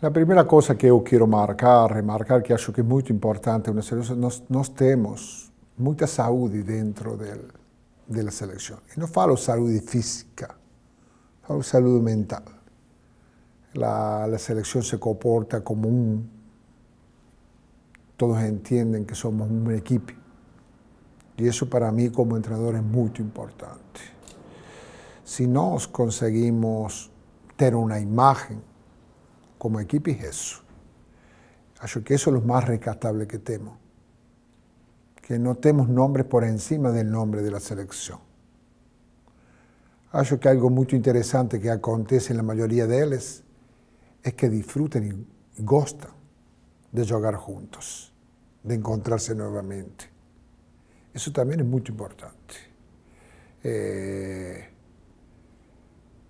La primera cosa que yo quiero marcar, remarcar, que acho que es muy importante, una seriosa, nós, nos tenemos mucha dentro de la selección. Y no falo salud física, falo salud mental. La, selección se comporta como un... Todos entienden que somos un equipo. Y eso para mí como entrenador es muy importante. Si no conseguimos tener una imagen como equipo es eso. Acho que eso es lo más rescatable que temo. Que no tenemos nombres por encima del nombre de la selección. Acho que algo muy interesante que acontece en la mayoría de ellos es que disfruten y gustan de jugar juntos, de encontrarse nuevamente. Eso también es muy importante. Eh,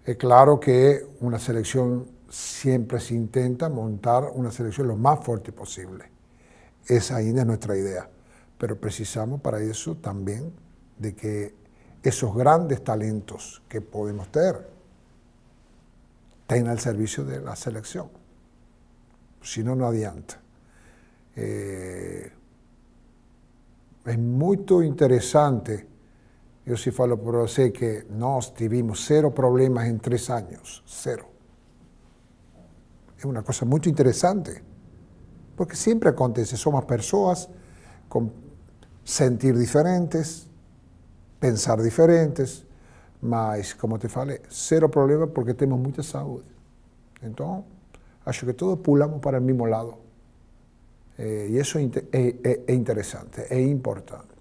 es claro que una selección siempre se intenta montar una selección lo más fuerte posible. Esa es nuestra idea. Pero precisamos para eso también de que esos grandes talentos que podemos tener estén al servicio de la selección. Si no, no adianta. Eh, es muy interesante. Yo sí falo por sé que no tuvimos cero problemas en tres años, cero. Es una cosa muy interesante, porque siempre acontece, somos personas con sentir diferentes, pensar diferentes, mas, como te falei, cero problema porque tenemos mucha salud. Entonces, acho que todos pulamos para el mismo lado. Eh, y eso eh, eh, es interesante, es importante.